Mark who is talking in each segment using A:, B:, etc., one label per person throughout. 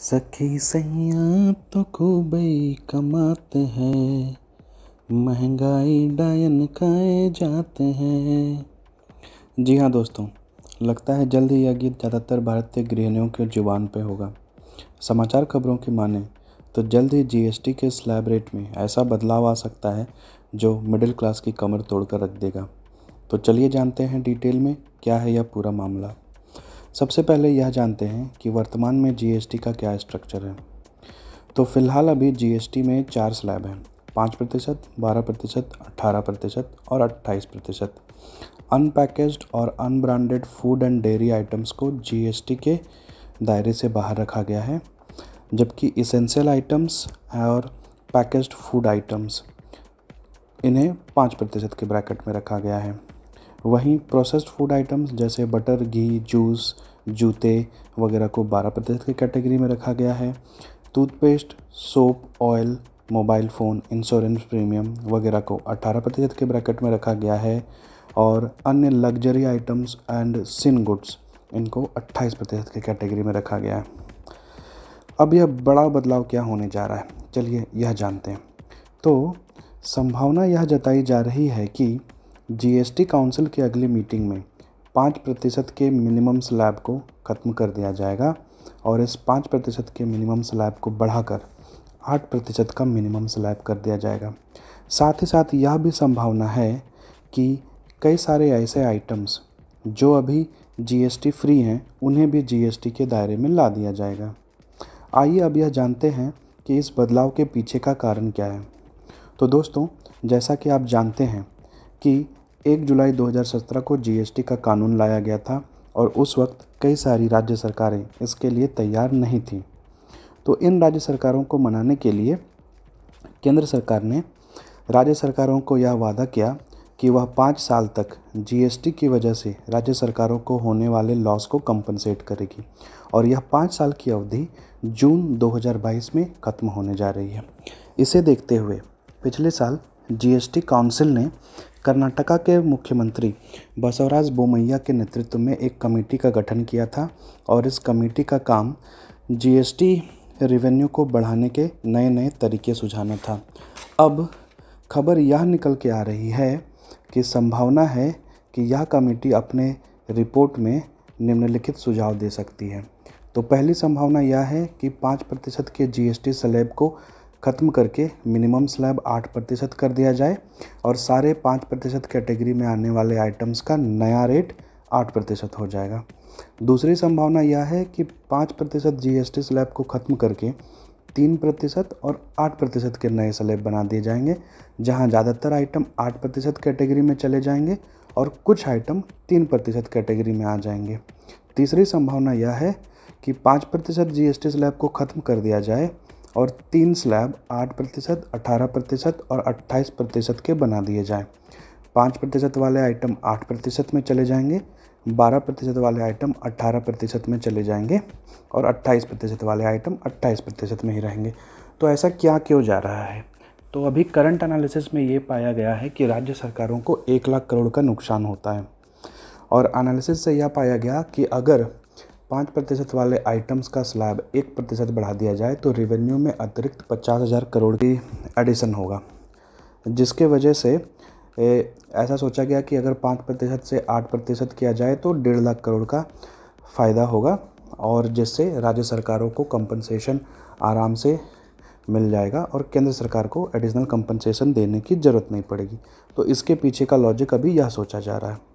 A: सखी सैया तो खूबई कमाते हैं महंगाई डायन खाए जाते हैं जी हाँ दोस्तों लगता है जल्द ही यह गीत ज़्यादातर भारतीय गृहणियों के जुबान पे होगा समाचार खबरों की माने तो जल्द ही जीएसटी के स्लैब रेट में ऐसा बदलाव आ सकता है जो मिडिल क्लास की कमर तोड़कर रख देगा तो चलिए जानते हैं डिटेल में क्या है यह पूरा मामला सबसे पहले यह जानते हैं कि वर्तमान में जीएसटी का क्या स्ट्रक्चर है तो फिलहाल अभी जीएसटी में चार स्लैब हैं पाँच प्रतिशत बारह प्रतिशत अट्ठारह प्रतिशत और अट्ठाईस प्रतिशत अनपैकेज और unbranded food and dairy items को जीएसटी के दायरे से बाहर रखा गया है जबकि इसेंशियल आइटम्स और पैकेज्ड फूड आइटम्स इन्हें पाँच प्रतिशत के ब्रैकेट में रखा गया है वहीं प्रोसेस्ड फूड आइटम्स जैसे बटर घी जूस जूते वगैरह को 12 प्रतिशत की कैटेगरी में रखा गया है toothpaste soap oil mobile phone insurance premium वगैरह को 18 प्रतिशत के ब्रैकेट में रखा गया है और अन्य luxury items and sin goods इनको 28 प्रतिशत की कैटेगरी में रखा गया है अब यह बड़ा बदलाव क्या होने जा रहा है चलिए यह जानते हैं तो संभावना यह जताई जा रही है कि जीएसटी काउंसिल की अगली मीटिंग में पाँच प्रतिशत के मिनिमम स्लैब को ख़त्म कर दिया जाएगा और इस पाँच प्रतिशत के मिनिमम स्लैब को बढ़ाकर आठ प्रतिशत का मिनिमम स्लैब कर दिया जाएगा साथ ही साथ यह भी संभावना है कि कई सारे ऐसे आइटम्स जो अभी जीएसटी फ्री हैं उन्हें भी जीएसटी के दायरे में ला दिया जाएगा आइए अब यह जानते हैं कि इस बदलाव के पीछे का कारण क्या है तो दोस्तों जैसा कि आप जानते हैं कि एक जुलाई 2017 को जीएसटी का कानून लाया गया था और उस वक्त कई सारी राज्य सरकारें इसके लिए तैयार नहीं थीं तो इन राज्य सरकारों को मनाने के लिए केंद्र सरकार ने राज्य सरकारों को यह वादा किया कि वह पाँच साल तक जीएसटी की वजह से राज्य सरकारों को होने वाले लॉस को कंपनसेट करेगी और यह पाँच साल की अवधि जून 2022 में ख़त्म होने जा रही है इसे देखते हुए पिछले साल जीएसटी काउंसिल ने कर्नाटका के मुख्यमंत्री बसवराज बोमैया के नेतृत्व में एक कमेटी का गठन किया था और इस कमेटी का काम जीएसटी रेवेन्यू को बढ़ाने के नए नए तरीके सुझाना था अब खबर यह निकल के आ रही है कि संभावना है कि यह कमेटी अपने रिपोर्ट में निम्नलिखित सुझाव दे सकती है तो पहली संभावना यह है कि पाँच प्रतिशत के जीएसटी स्लैब को ख़त्म करके मिनिमम स्लैब आठ प्रतिशत कर दिया जाए और सारे पाँच प्रतिशत कैटेगरी में आने वाले आइटम्स का नया रेट आठ प्रतिशत हो जाएगा दूसरी संभावना यह है कि पाँच प्रतिशत जी एस टी स्लैब को ख़त्म करके तीन प्रतिशत और आठ प्रतिशत के नए स्लैब बना दिए जाएंगे जहां ज़्यादातर आइटम आठ प्रतिशत कैटेगरी में चले जाएंगे और कुछ आइटम तीन प्रतिशत कैटेगरी में आ जाएंगे तीसरी संभावना यह है कि पाँच प्रतिशत जी एस टी स्लैब को ख़त्म कर दिया जाए और तीन स्लैब आठ प्रतिशत अठारह प्रतिशत और अट्ठाईस प्रतिशत के बना दिए जाएँ पाँच प्रतिशत वाले आइटम आठ प्रतिशत में चले जाएंगे बारह प्रतिशत वाले आइटम अट्ठारह प्रतिशत में चले जाएंगे और अट्ठाईस प्रतिशत वाले आइटम अट्ठाईस प्रतिशत में ही रहेंगे तो ऐसा क्या क्यों जा रहा है तो अभी करंट एनालिसिस में ये पाया गया है कि राज्य सरकारों को एक लाख करोड़ का नुकसान होता है और एनालिसिस से यह पाया गया कि अगर पाँच प्रतिशत वाले आइटम्स का स्लैब एक प्रतिशत बढ़ा दिया जाए तो रेवेन्यू में अतिरिक्त पचास हज़ार करोड़ की एडिशन होगा जिसके वजह से ए, ऐसा सोचा गया कि अगर पाँच प्रतिशत से आठ प्रतिशत किया जाए तो डेढ़ लाख करोड़ का फ़ायदा होगा और जिससे राज्य सरकारों को कंपनसेशन आराम से मिल जाएगा और केंद्र सरकार को एडिशनल कंपनसेशन देने की ज़रूरत नहीं पड़ेगी तो इसके पीछे का लॉजिक अभी यह सोचा जा रहा है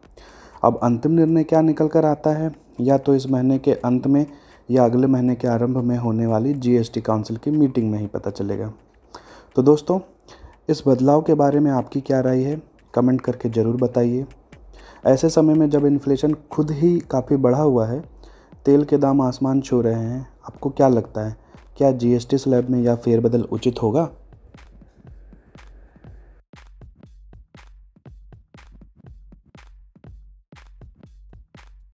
A: अब अंतिम निर्णय क्या निकल कर आता है या तो इस महीने के अंत में या अगले महीने के आरंभ में होने वाली जीएसटी काउंसिल की मीटिंग में ही पता चलेगा तो दोस्तों इस बदलाव के बारे में आपकी क्या राय है कमेंट करके ज़रूर बताइए ऐसे समय में जब इन्फ्लेशन खुद ही काफ़ी बढ़ा हुआ है तेल के दाम आसमान छू रहे हैं आपको क्या लगता है क्या जीएसटी स्लैब में यह फेरबदल उचित होगा